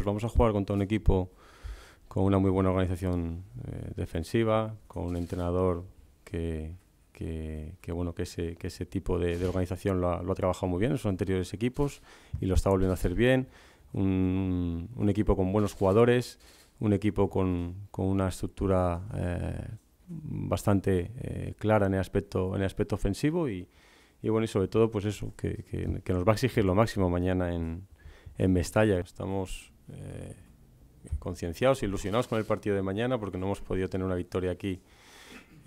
Pues vamos a jugar contra un equipo con una muy buena organización eh, defensiva, con un entrenador que, que, bueno que ese, que ese tipo de, organización lo ha, trabajado muy bien en sus anteriores equipos y lo está volviendo a hacer bien. Un, equipo con buenos jugadores, un equipo con, con una estructura eh, bastante eh, clara en el aspecto, en el aspecto ofensivo y, y, bueno, y sobre todo pues eso, que, que, nos va a exigir lo máximo mañana en, en Mestalla. Estamos eh, concienciados, ilusionados con el partido de mañana, porque no hemos podido tener una victoria aquí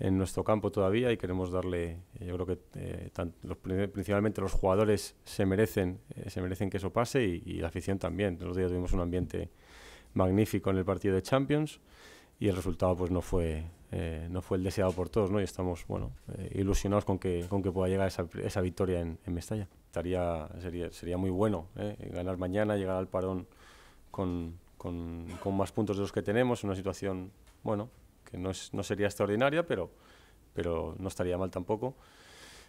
en nuestro campo todavía y queremos darle, eh, yo creo que eh, principalmente los jugadores se merecen, eh, se merecen que eso pase y, la afición también. Los días tuvimos un ambiente magnífico en el partido de Champions y el resultado pues no fue, no fue el deseado por todos ¿no? y estamos bueno, ilusionados con que, con que pueda llegar esa, victoria en, en Mestalla. Estaría, sería, sería muy bueno ganar mañana, llegar al parón con, más puntos de los que tenemos, una situación, bueno, que no, sería extraordinaria, pero, no estaría mal tampoco.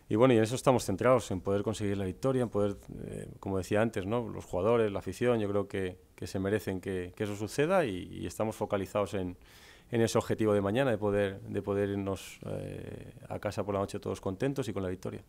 Y bueno, y en eso estamos centrados, en poder conseguir la victoria, en poder, eh, como decía antes, ¿no? los jugadores, la afición, yo creo que, se merecen que, eso suceda y, estamos focalizados en, ese objetivo de mañana, de poder, de irnos eh, a casa por la noche todos contentos y con la victoria.